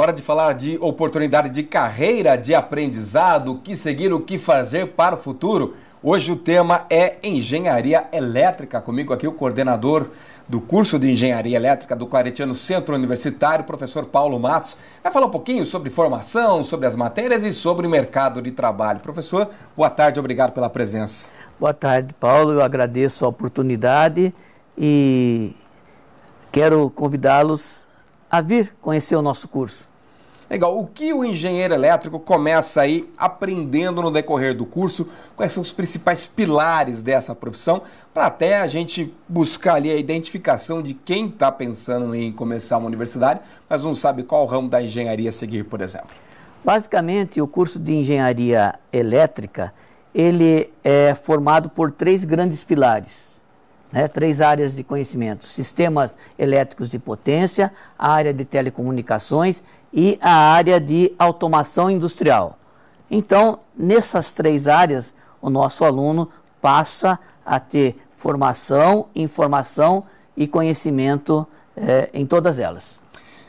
Hora de falar de oportunidade de carreira, de aprendizado, o que seguir, o que fazer para o futuro. Hoje o tema é engenharia elétrica. Comigo aqui o coordenador do curso de engenharia elétrica do Claretiano Centro Universitário, professor Paulo Matos. Vai falar um pouquinho sobre formação, sobre as matérias e sobre o mercado de trabalho. Professor, boa tarde, obrigado pela presença. Boa tarde, Paulo. Eu agradeço a oportunidade e quero convidá-los a vir conhecer o nosso curso. Legal. É o que o engenheiro elétrico começa aí aprendendo no decorrer do curso? Quais são os principais pilares dessa profissão? Para até a gente buscar ali a identificação de quem está pensando em começar uma universidade, mas não sabe qual ramo da engenharia seguir, por exemplo. Basicamente, o curso de engenharia elétrica ele é formado por três grandes pilares né, três áreas de conhecimento: sistemas elétricos de potência, a área de telecomunicações e a área de automação industrial. Então, nessas três áreas, o nosso aluno passa a ter formação, informação e conhecimento é, em todas elas.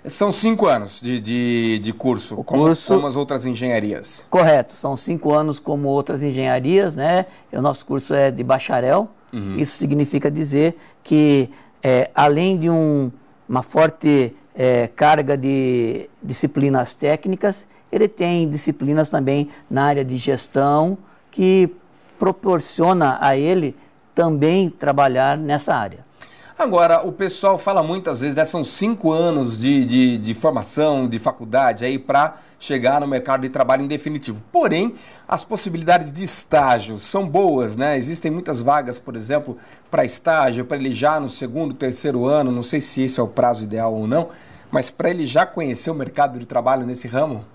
São cinco anos de, de, de curso, o como, curso, como as outras engenharias. Correto, são cinco anos como outras engenharias, né? O nosso curso é de bacharel, Uhum. Isso significa dizer que, é, além de um, uma forte é, carga de disciplinas técnicas, ele tem disciplinas também na área de gestão que proporciona a ele também trabalhar nessa área. Agora, o pessoal fala muitas vezes, né? São cinco anos de, de, de formação, de faculdade aí para chegar no mercado de trabalho em definitivo. Porém, as possibilidades de estágio são boas, né? Existem muitas vagas, por exemplo, para estágio, para ele já no segundo, terceiro ano, não sei se esse é o prazo ideal ou não, mas para ele já conhecer o mercado de trabalho nesse ramo?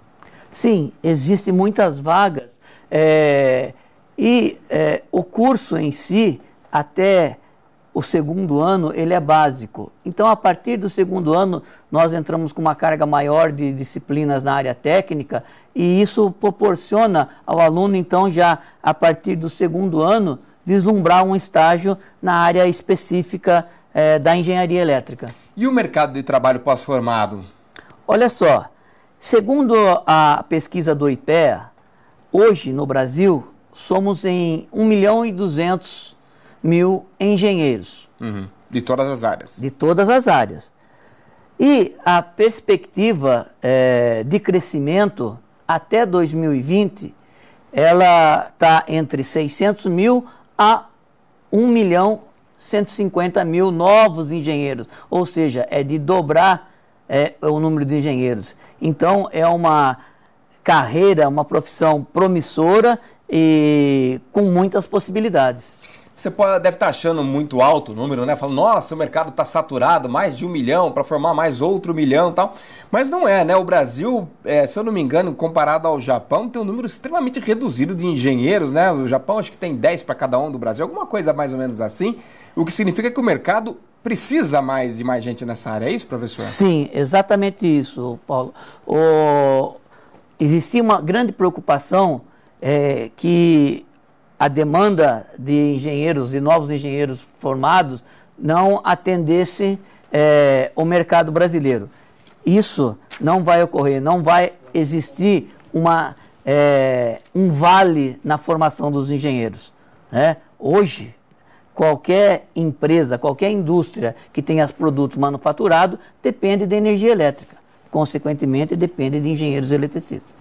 Sim, existem muitas vagas. É... E é, o curso em si, até o segundo ano ele é básico. Então, a partir do segundo ano, nós entramos com uma carga maior de disciplinas na área técnica e isso proporciona ao aluno, então, já a partir do segundo ano, vislumbrar um estágio na área específica eh, da engenharia elétrica. E o mercado de trabalho pós-formado? Olha só, segundo a pesquisa do IPEA, hoje no Brasil somos em 1 milhão e 200 mil engenheiros. Uhum. De todas as áreas. De todas as áreas. E a perspectiva é, de crescimento até 2020, ela está entre 600 mil a 1 milhão 150 mil novos engenheiros, ou seja, é de dobrar é, o número de engenheiros. Então é uma carreira, uma profissão promissora e com muitas possibilidades. Você pode, deve estar tá achando muito alto o número, né? Falando, nossa, o mercado está saturado, mais de um milhão para formar mais outro milhão tal. Mas não é, né? O Brasil, é, se eu não me engano, comparado ao Japão, tem um número extremamente reduzido de engenheiros, né? O Japão acho que tem 10 para cada um do Brasil, alguma coisa mais ou menos assim. O que significa que o mercado precisa mais de mais gente nessa área, é isso, professor? Sim, exatamente isso, Paulo. O... Existia uma grande preocupação é, que a demanda de engenheiros, de novos engenheiros formados, não atendesse é, o mercado brasileiro. Isso não vai ocorrer, não vai existir uma, é, um vale na formação dos engenheiros. Né? Hoje, qualquer empresa, qualquer indústria que tenha produtos manufaturados depende de energia elétrica. Consequentemente, depende de engenheiros eletricistas.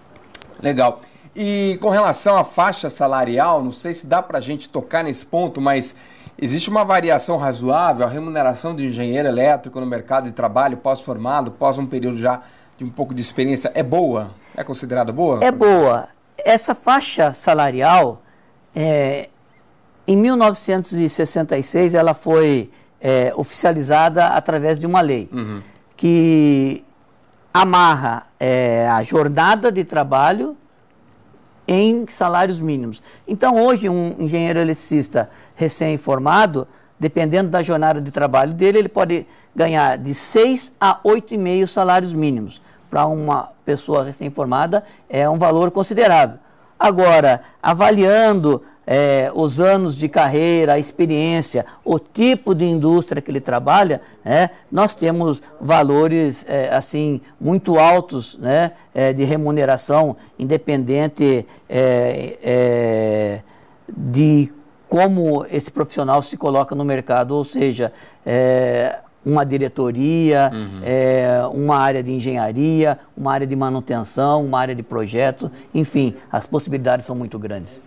Legal. E com relação à faixa salarial, não sei se dá para a gente tocar nesse ponto, mas existe uma variação razoável. A remuneração de engenheiro elétrico no mercado de trabalho pós-formado, pós um período já de um pouco de experiência, é boa? É considerada boa? É boa. Essa faixa salarial, é, em 1966, ela foi é, oficializada através de uma lei uhum. que amarra é, a jornada de trabalho em salários mínimos. Então, hoje, um engenheiro eletricista recém-formado, dependendo da jornada de trabalho dele, ele pode ganhar de 6 a 8,5 salários mínimos. Para uma pessoa recém-formada, é um valor considerável. Agora, avaliando é, os anos de carreira, a experiência, o tipo de indústria que ele trabalha, né, nós temos valores é, assim muito altos né, é, de remuneração, independente é, é, de como esse profissional se coloca no mercado, ou seja, é, uma diretoria, uhum. é, uma área de engenharia, uma área de manutenção, uma área de projeto, enfim, as possibilidades são muito grandes.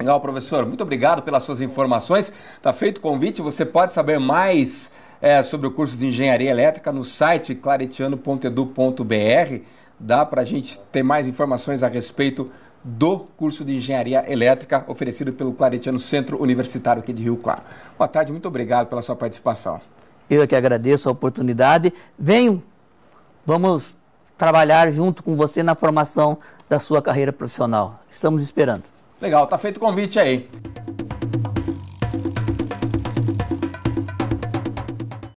Legal, professor. Muito obrigado pelas suas informações. Está feito o convite. Você pode saber mais é, sobre o curso de Engenharia Elétrica no site claretiano.edu.br. Dá para a gente ter mais informações a respeito do curso de Engenharia Elétrica oferecido pelo Claretiano Centro Universitário aqui de Rio Claro. Boa tarde, muito obrigado pela sua participação. Eu é que agradeço a oportunidade. Venho, vamos trabalhar junto com você na formação da sua carreira profissional. Estamos esperando. Legal, tá feito o convite aí.